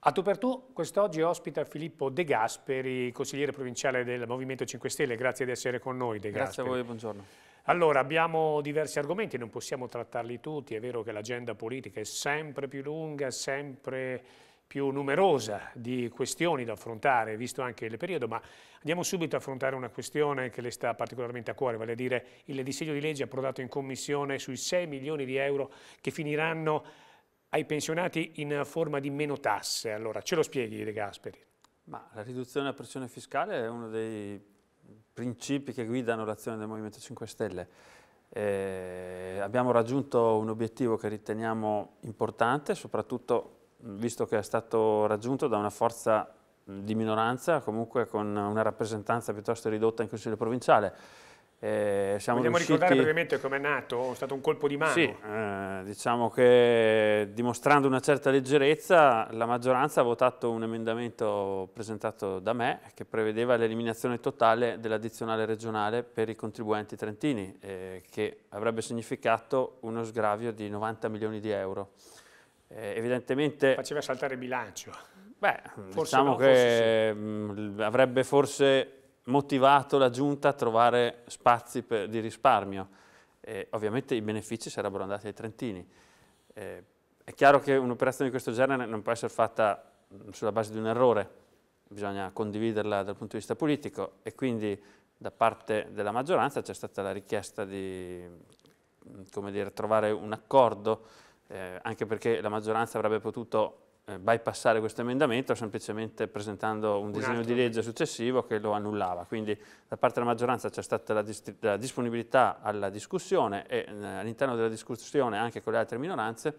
A tu per tu quest'oggi ospita Filippo De Gasperi, consigliere provinciale del Movimento 5 Stelle. Grazie di essere con noi De Gasperi. Grazie a voi, buongiorno. Allora, abbiamo diversi argomenti, non possiamo trattarli tutti, è vero che l'agenda politica è sempre più lunga, sempre più numerosa di questioni da affrontare, visto anche il periodo, ma andiamo subito a affrontare una questione che le sta particolarmente a cuore, vale a dire il disegno di legge approdato in commissione sui 6 milioni di euro che finiranno ai pensionati in forma di meno tasse. Allora, ce lo spieghi De Gasperi? Ma la riduzione della pressione fiscale è uno dei principi che guidano l'azione del Movimento 5 Stelle. Eh, abbiamo raggiunto un obiettivo che riteniamo importante, soprattutto visto che è stato raggiunto da una forza di minoranza, comunque con una rappresentanza piuttosto ridotta in Consiglio provinciale. Eh, siamo Vogliamo riusciti... ricordare brevemente come è nato? È stato un colpo di mano? Sì, eh, diciamo che dimostrando una certa leggerezza la maggioranza ha votato un emendamento presentato da me che prevedeva l'eliminazione totale dell'addizionale regionale per i contribuenti trentini eh, che avrebbe significato uno sgravio di 90 milioni di euro eh, evidentemente... Faceva saltare il bilancio. Beh, forse diciamo no, che forse sì. avrebbe forse motivato la Giunta a trovare spazi per, di risparmio. E ovviamente i benefici sarebbero andati ai trentini. Eh, è chiaro che un'operazione di questo genere non può essere fatta sulla base di un errore, bisogna condividerla dal punto di vista politico e quindi da parte della maggioranza c'è stata la richiesta di dire, trovare un accordo eh, anche perché la maggioranza avrebbe potuto eh, bypassare questo emendamento semplicemente presentando un, un disegno altro. di legge successivo che lo annullava. Quindi da parte della maggioranza c'è stata la, la, disponibilità alla discussione e eh, all'interno della discussione anche con le altre minoranze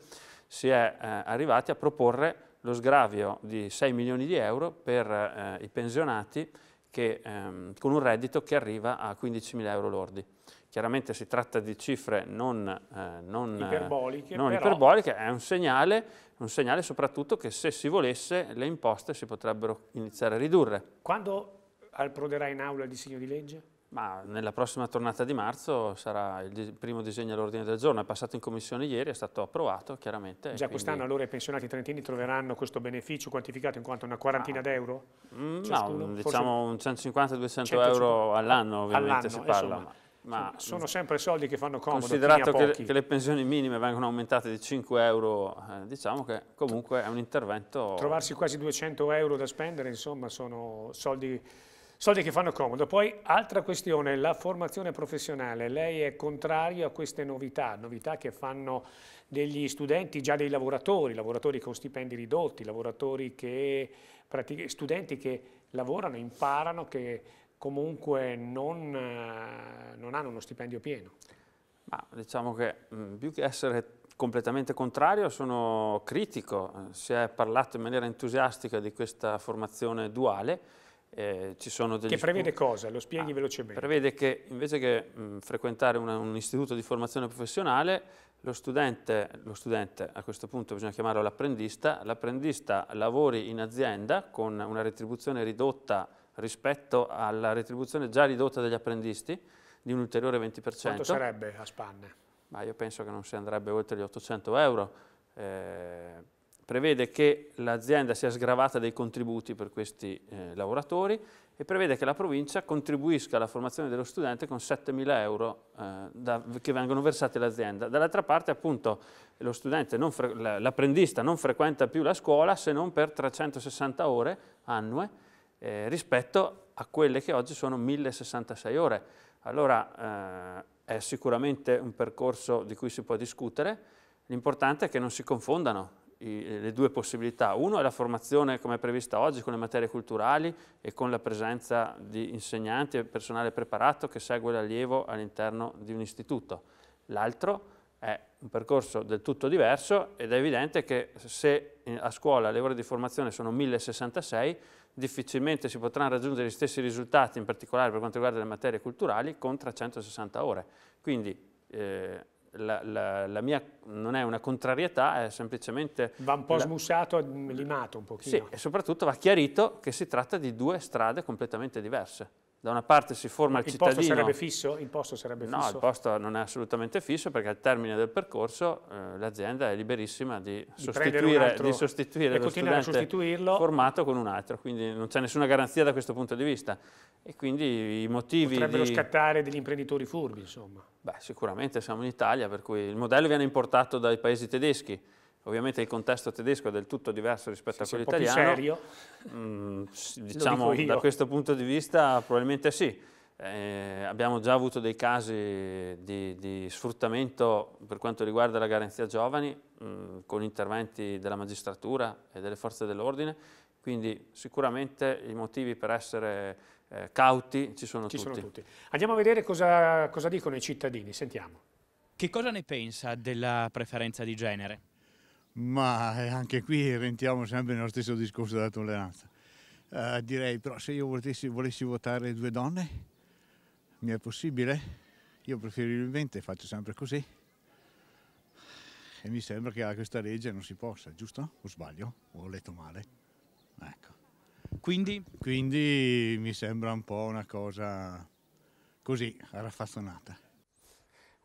si è eh, arrivati a proporre lo sgravio di 6 milioni di euro per eh, i pensionati che, ehm, con un reddito che arriva a 15 mila euro lordi chiaramente si tratta di cifre non, eh, non eh, iperboliche, non iperboliche è un segnale, un segnale soprattutto che se si volesse le imposte si potrebbero iniziare a ridurre. Quando approderà in aula il disegno di legge? Ma nella prossima tornata di marzo sarà il primo disegno all'ordine del giorno, è passato in commissione ieri, è stato approvato chiaramente. Già quest'anno quindi... allora i pensionati trentini troveranno questo beneficio quantificato in quanto una quarantina ah, d'euro? Mm, no, diciamo un 150-200 euro all'anno ovviamente all si eh, parla. Insomma ma mm. sono sempre soldi che fanno comodo. Considerato che, che, le pensioni minime vengono aumentate di 5 euro, eh, diciamo che comunque è un intervento... Trovarsi quasi 200 euro da spendere, insomma, sono soldi, soldi che fanno comodo. Poi, altra questione, la formazione professionale. Lei è contrario a queste novità, novità che fanno degli studenti già dei lavoratori, lavoratori con stipendi ridotti, lavoratori che, studenti che lavorano, imparano, che comunque non, eh, non hanno uno stipendio pieno. Ma diciamo che mm, più che essere completamente contrario, sono critico. Si è parlato in maniera entusiastica di questa formazione duale. Eh, che prevede cosa? Lo spieghi ah, velocemente. Prevede che invece che mh, mm, frequentare una, un istituto di formazione professionale, lo studente, lo studente a questo punto bisogna chiamarlo l'apprendista, l'apprendista lavori in azienda con una retribuzione ridotta rispetto alla retribuzione già ridotta degli apprendisti di un ulteriore 20%. Quanto sarebbe a spanne? Ma io penso che non si andrebbe oltre gli 800 euro. Eh, prevede che l'azienda sia sgravata dei contributi per questi eh, lavoratori e prevede che la provincia contribuisca alla formazione dello studente con 7.000 euro eh, da, che vengono versati all'azienda. Dall'altra parte appunto l'apprendista non frequenta più la scuola se non per 360 ore annue eh, rispetto a quelle che oggi sono 1066 ore. Allora eh, è sicuramente un percorso di cui si può discutere, l'importante è che non si confondano i, le due possibilità. Uno è la formazione come è prevista oggi con le materie culturali e con la presenza di insegnanti e personale preparato che segue l'allievo all'interno di un istituto. L'altro è è un percorso del tutto diverso ed è evidente che se eh, a scuola le ore di formazione sono 1066, difficilmente si potranno raggiungere gli stessi risultati, in particolare per quanto riguarda le materie culturali, con 360 ore. Quindi eh, la, la, la, mia non è una contrarietà, è semplicemente... Va un po' la... smussato, limato un pochino. Sì, e soprattutto va chiarito che si tratta di due strade completamente diverse da una parte si forma il, il cittadino... Posto sarebbe fisso? Il posto sarebbe fisso? No, il posto non è assolutamente fisso perché al termine del percorso eh, l'azienda è liberissima di, di sostituire, altro, di sostituire lo studente formato con un altro, quindi non c'è nessuna garanzia da questo punto di vista. E quindi i motivi Potrebbero di... scattare degli imprenditori furbi, insomma. Beh, sicuramente siamo in Italia, per cui il modello viene importato dai paesi tedeschi, Ovviamente il contesto tedesco è del tutto diverso rispetto sì, a quello italiano. Più serio. Mm, diciamo, da questo punto di vista probabilmente sì. Eh, abbiamo già avuto dei casi di, di, sfruttamento per quanto riguarda la garanzia giovani mh, mm, con interventi della magistratura e delle forze dell'ordine, quindi sicuramente i motivi per essere eh, cauti ci, sono, ci tutti. sono tutti. Andiamo a vedere cosa, cosa dicono i cittadini, sentiamo. Che cosa ne pensa della preferenza di genere? ma eh, anche qui rentiamo sempre nello stesso discorso della tolleranza. Uh, direi però se io volessi, volessi, votare due donne, mi è possibile? Io preferibilmente faccio sempre così. E mi sembra che a questa legge non si possa, giusto? O sbaglio? O ho letto male? Ecco. Quindi? Quindi mi sembra un po' una cosa così, raffazzonata.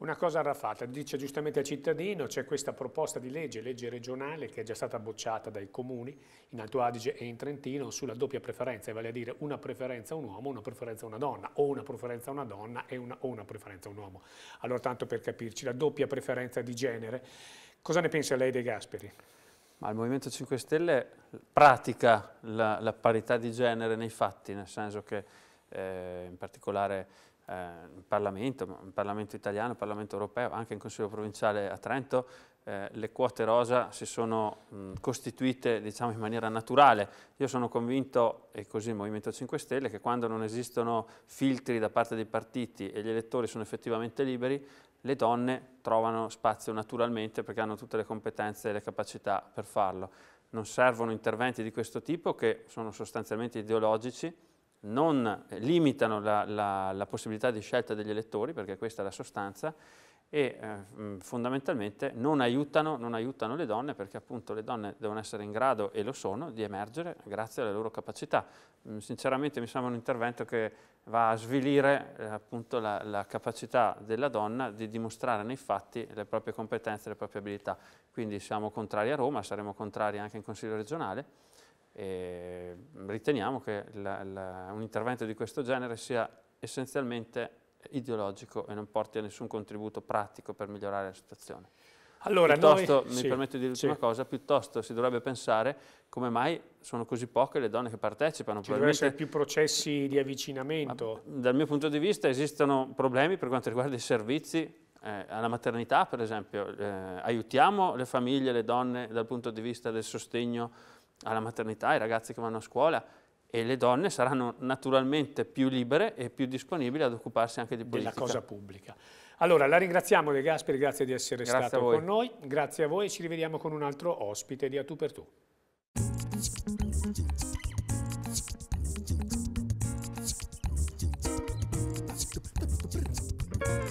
Una cosa arrafata, dice giustamente al cittadino, c'è questa proposta di legge, legge regionale, che è già stata bocciata dai comuni in Alto Adige e in Trentino sulla doppia preferenza, vale a dire una preferenza a un uomo, una preferenza a una donna, o una preferenza a una donna e una, o una preferenza a un uomo. Allora, tanto per capirci, la doppia preferenza di genere. Cosa ne pensa lei De Gasperi? Ma il Movimento 5 Stelle pratica la, la parità di genere nei fatti, nel senso che eh, in particolare eh, in Parlamento, in Parlamento italiano, in Parlamento europeo, anche in Consiglio provinciale a Trento, eh, le quote rosa si sono mh, costituite diciamo, in maniera naturale. Io sono convinto, e così il Movimento 5 Stelle, che quando non esistono filtri da parte dei partiti e gli elettori sono effettivamente liberi, le donne trovano spazio naturalmente perché hanno tutte le competenze e le capacità per farlo. Non servono interventi di questo tipo che sono sostanzialmente ideologici, non limitano la, la, la, possibilità di scelta degli elettori, perché questa è la sostanza, e eh, mm, fondamentalmente non aiutano, non aiutano, le donne perché appunto le donne devono essere in grado, e lo sono, di emergere grazie alle loro capacità. Mm, sinceramente mi sembra un intervento che va a svilire eh, appunto la, la, capacità della donna di dimostrare nei fatti le proprie competenze, le proprie abilità. Quindi siamo contrari a Roma, saremo contrari anche in Consiglio regionale e riteniamo che la, la, un intervento di questo genere sia essenzialmente ideologico e non porti a nessun contributo pratico per migliorare la situazione. Allora, piuttosto, noi, mi sì, permetto di dire l'ultima sì. cosa, piuttosto si dovrebbe pensare come mai sono così poche le donne che partecipano. Ci dovrebbero essere più processi di avvicinamento. Dal mio punto di vista esistono problemi per quanto riguarda i servizi eh, alla maternità, per esempio. Eh, aiutiamo le famiglie, le donne dal punto di vista del sostegno alla maternità, ai ragazzi che vanno a scuola e le donne saranno naturalmente più libere e più disponibili ad occuparsi anche di politica. Della cosa pubblica. Allora, la ringraziamo De Gasperi, grazie di essere grazie stato con noi, grazie a voi e ci rivediamo con un altro ospite di A Tu per Tu.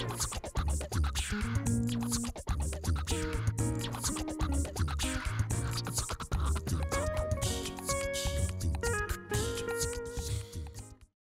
Thank you.